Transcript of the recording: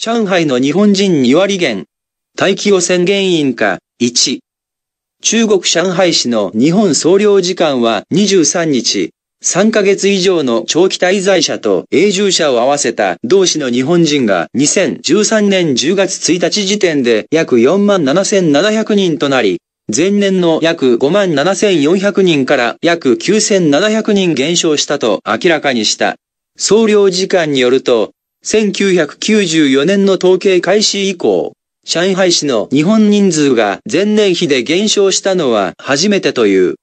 上海の日本人2割減、大気汚染原因か、1。中国上海市の日本総領事館は23日、3ヶ月以上の長期滞在者と永住者を合わせた同市の日本人が2013年10月1日時点で約47,700人となり、前年の約57,400人から約9,700人減少したと明らかにした。総領事館によると、1994年の統計開始以降、上海市の日本人数が前年比で減少したのは初めてという。